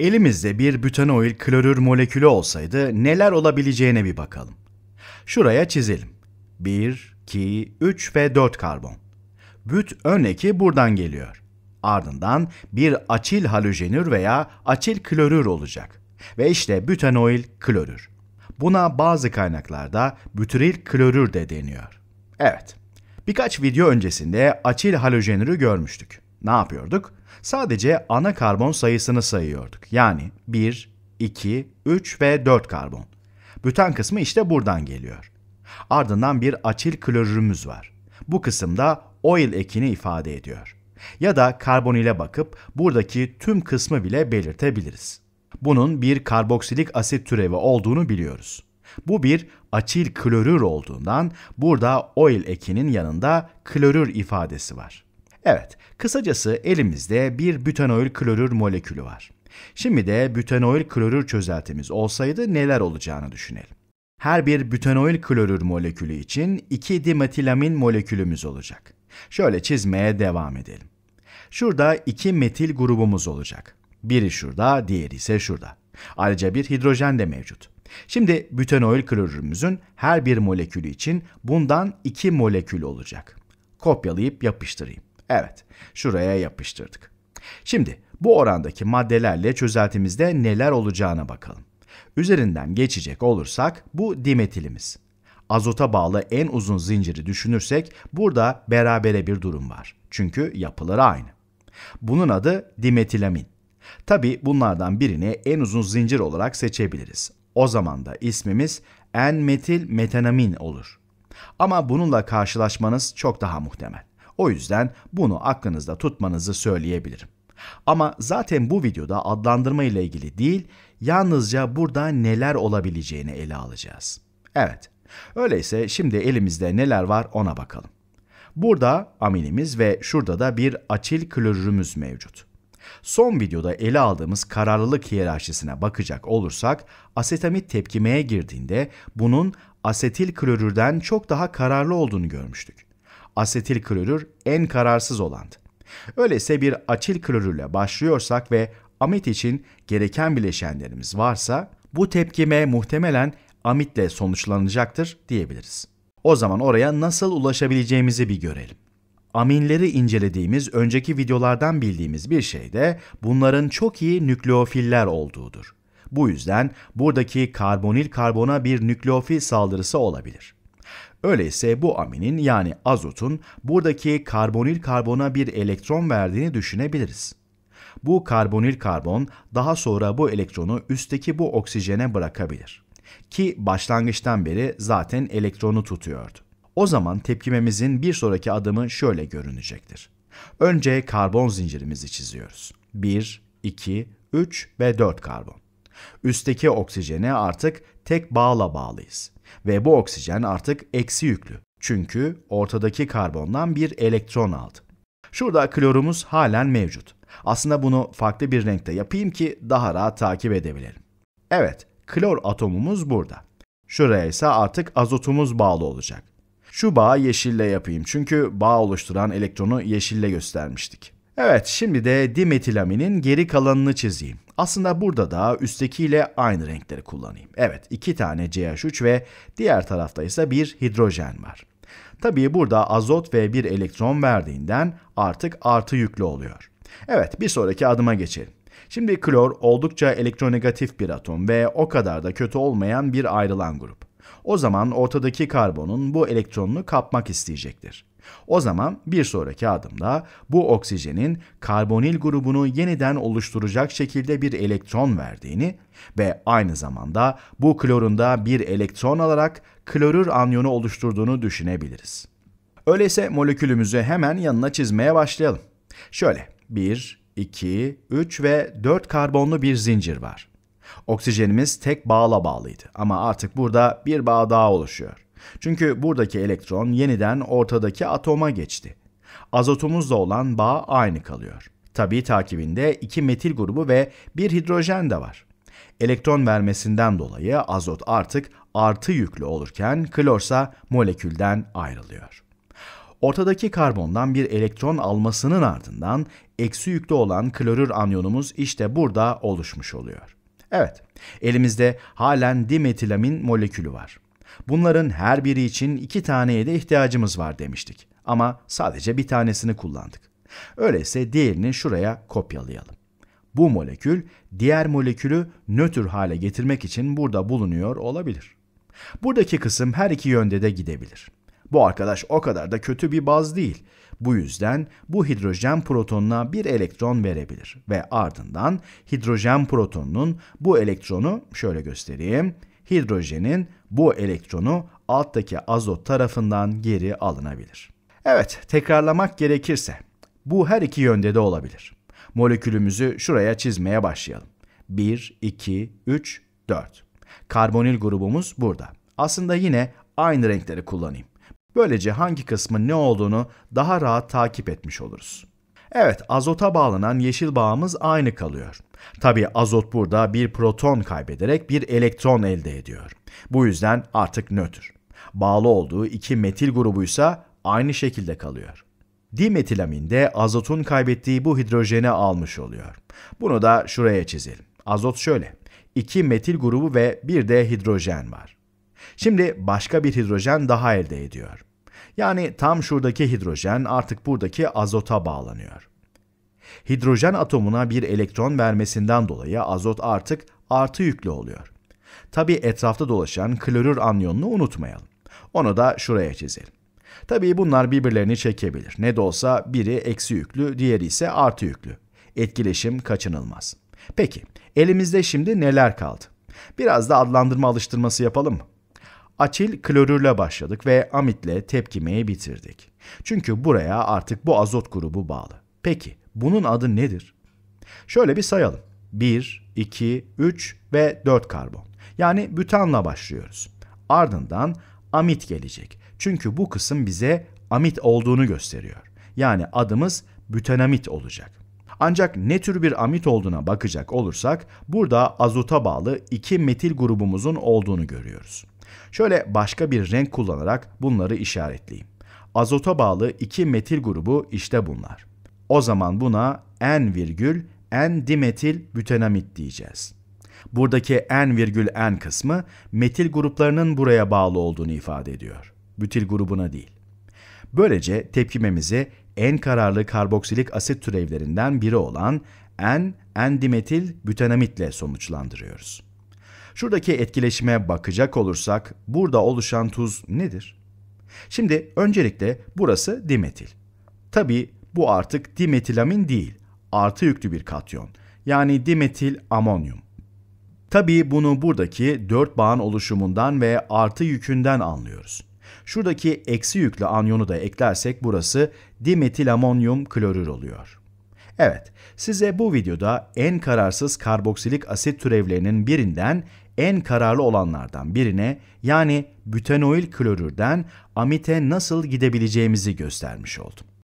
Elimizde bir butanoil klorür molekülü olsaydı neler olabileceğine bir bakalım. Şuraya çizelim. 1, 2, 3 ve 4 karbon. Büt ön eki buradan geliyor. Ardından bir açil halojenür veya açil klorür olacak. Ve işte butanoil klorür. Buna bazı kaynaklarda butril klorür de deniyor. Evet, birkaç video öncesinde açil halojenürü görmüştük. Ne yapıyorduk? Sadece ana karbon sayısını sayıyorduk. Yani 1, 2, 3 ve 4 karbon. Büten kısmı işte buradan geliyor. Ardından bir açil klorürümüz var. Bu kısımda oil ekini ifade ediyor. Ya da karbon ile bakıp buradaki tüm kısmı bile belirtebiliriz. Bunun bir karboksilik asit türevi olduğunu biliyoruz. Bu bir açil klorür olduğundan burada oil ekinin yanında klorür ifadesi var. Evet, kısacası elimizde bir butanoil klorür molekülü var. Şimdi de butanoil klorür çözeltimiz olsaydı neler olacağını düşünelim. Her bir butanoil klorür molekülü için 2 dimetilamin molekülümüz olacak. Şöyle çizmeye devam edelim. Şurada iki metil grubumuz olacak. Biri şurada, diğeri ise şurada. Ayrıca bir hidrojen de mevcut. Şimdi butanoil klorürümüzün her bir molekülü için bundan iki molekül olacak. Kopyalayıp yapıştırayım. Evet, şuraya yapıştırdık. Şimdi bu orandaki maddelerle çözeltimizde neler olacağına bakalım. Üzerinden geçecek olursak bu dimetilimiz. Azota bağlı en uzun zinciri düşünürsek burada berabere bir durum var. Çünkü yapıları aynı. Bunun adı dimetilamin. Tabi bunlardan birini en uzun zincir olarak seçebiliriz. O zaman da ismimiz en metil metanamin olur. Ama bununla karşılaşmanız çok daha muhtemel. O yüzden bunu aklınızda tutmanızı söyleyebilirim. Ama zaten bu videoda adlandırma ile ilgili değil, yalnızca burada neler olabileceğini ele alacağız. Evet, öyleyse şimdi elimizde neler var ona bakalım. Burada aminimiz ve şurada da bir atil klorürümüz mevcut. Son videoda ele aldığımız kararlılık hiyerarşisine bakacak olursak, asetamit tepkimeye girdiğinde bunun asetil klorürden çok daha kararlı olduğunu görmüştük asetil klorür en kararsız olandı. Öyleyse bir atil klorürle başlıyorsak ve amit için gereken bileşenlerimiz varsa bu tepkime muhtemelen amitle sonuçlanacaktır diyebiliriz. O zaman oraya nasıl ulaşabileceğimizi bir görelim. Aminleri incelediğimiz önceki videolardan bildiğimiz bir şey de bunların çok iyi nükleofiller olduğudur. Bu yüzden buradaki karbonil karbona bir nükleofil saldırısı olabilir. Öyleyse bu aminin yani azotun buradaki karbonil karbona bir elektron verdiğini düşünebiliriz. Bu karbonil karbon daha sonra bu elektronu üstteki bu oksijene bırakabilir. Ki başlangıçtan beri zaten elektronu tutuyordu. O zaman tepkimemizin bir sonraki adımı şöyle görünecektir. Önce karbon zincirimizi çiziyoruz. 1, 2, 3 ve 4 karbon. Üstteki oksijene artık tek bağla bağlıyız. Ve bu oksijen artık eksi yüklü. Çünkü ortadaki karbondan bir elektron aldı. Şurada klorumuz halen mevcut. Aslında bunu farklı bir renkte yapayım ki daha rahat takip edebilelim. Evet, klor atomumuz burada. Şuraya ise artık azotumuz bağlı olacak. Şu bağı yeşille yapayım çünkü bağ oluşturan elektronu yeşille göstermiştik. Evet, şimdi de dimetilaminin geri kalanını çizeyim. Aslında burada da üsttekiyle aynı renkleri kullanayım. Evet iki tane CH3 ve diğer tarafta ise bir hidrojen var. Tabii burada azot ve bir elektron verdiğinden artık artı yüklü oluyor. Evet bir sonraki adıma geçelim. Şimdi klor oldukça elektronegatif bir atom ve o kadar da kötü olmayan bir ayrılan grup. O zaman ortadaki karbonun bu elektronunu kapmak isteyecektir. O zaman bir sonraki adımda bu oksijenin karbonil grubunu yeniden oluşturacak şekilde bir elektron verdiğini ve aynı zamanda bu klorunda bir elektron alarak klorür anyonu oluşturduğunu düşünebiliriz. Öyleyse molekülümüzü hemen yanına çizmeye başlayalım. Şöyle 1, 2, 3 ve 4 karbonlu bir zincir var. Oksijenimiz tek bağla bağlıydı ama artık burada bir bağ daha oluşuyor. Çünkü buradaki elektron yeniden ortadaki atoma geçti. Azotumuzla olan bağ aynı kalıyor. Tabii takibinde iki metil grubu ve bir hidrojen de var. Elektron vermesinden dolayı azot artık artı yüklü olurken klorsa molekülden ayrılıyor. Ortadaki karbondan bir elektron almasının ardından eksi yüklü olan klorür anyonumuz işte burada oluşmuş oluyor. Evet, elimizde halen dimetilamin molekülü var. Bunların her biri için iki taneye de ihtiyacımız var demiştik. Ama sadece bir tanesini kullandık. Öyleyse diğerini şuraya kopyalayalım. Bu molekül diğer molekülü nötr hale getirmek için burada bulunuyor olabilir. Buradaki kısım her iki yönde de gidebilir. Bu arkadaş o kadar da kötü bir baz değil. Bu yüzden bu hidrojen protonuna bir elektron verebilir ve ardından hidrojen protonunun bu elektronu şöyle göstereyim hidrojenin bu elektronu alttaki azot tarafından geri alınabilir. Evet, tekrarlamak gerekirse bu her iki yönde de olabilir. Molekülümüzü şuraya çizmeye başlayalım. 1, 2, 3, 4. Karbonil grubumuz burada. Aslında yine aynı renkleri kullanayım. Böylece hangi kısmın ne olduğunu daha rahat takip etmiş oluruz. Evet azota bağlanan yeşil bağımız aynı kalıyor. Tabi azot burada bir proton kaybederek bir elektron elde ediyor. Bu yüzden artık nötr. Bağlı olduğu iki metil grubuysa aynı şekilde kalıyor. Dimetilamin de azotun kaybettiği bu hidrojeni almış oluyor. Bunu da şuraya çizelim. Azot şöyle. İki metil grubu ve bir de hidrojen var. Şimdi başka bir hidrojen daha elde ediyor. Yani tam şuradaki hidrojen artık buradaki azota bağlanıyor. Hidrojen atomuna bir elektron vermesinden dolayı azot artık artı yüklü oluyor. Tabi etrafta dolaşan klorür anyonunu unutmayalım. Onu da şuraya çizelim. Tabi bunlar birbirlerini çekebilir. Ne de olsa biri eksi yüklü, diğeri ise artı yüklü. Etkileşim kaçınılmaz. Peki, elimizde şimdi neler kaldı? Biraz da adlandırma alıştırması yapalım mı? Atil klorürle başladık ve amitle tepkimeyi bitirdik. Çünkü buraya artık bu azot grubu bağlı. Peki bunun adı nedir? Şöyle bir sayalım. 1, 2, 3 ve 4 karbon. Yani bütanla başlıyoruz. Ardından amit gelecek. Çünkü bu kısım bize amit olduğunu gösteriyor. Yani adımız bütanamit olacak. Ancak ne tür bir amit olduğuna bakacak olursak burada azota bağlı iki metil grubumuzun olduğunu görüyoruz. Şöyle başka bir renk kullanarak bunları işaretleyeyim. Azota bağlı iki metil grubu işte bunlar. O zaman buna N virgül N dimetil bütenamit diyeceğiz. Buradaki N virgül N kısmı metil gruplarının buraya bağlı olduğunu ifade ediyor. Bütil grubuna değil. Böylece tepkimemizi en kararlı karboksilik asit türevlerinden biri olan N-endimetil bütenamitle sonuçlandırıyoruz. Şuradaki etkileşime bakacak olursak burada oluşan tuz nedir? Şimdi öncelikle burası dimetil. Tabii bu artık dimetilamin değil, artı yüklü bir katyon. Yani dimetil amonyum. Tabii bunu buradaki dört bağın oluşumundan ve artı yükünden anlıyoruz. Şuradaki eksi yüklü anyonu da eklersek burası dimetilamonyum klorür oluyor. Evet, size bu videoda en kararsız karboksilik asit türevlerinin birinden en kararlı olanlardan birine yani bütenoil klorürden amite nasıl gidebileceğimizi göstermiş oldum.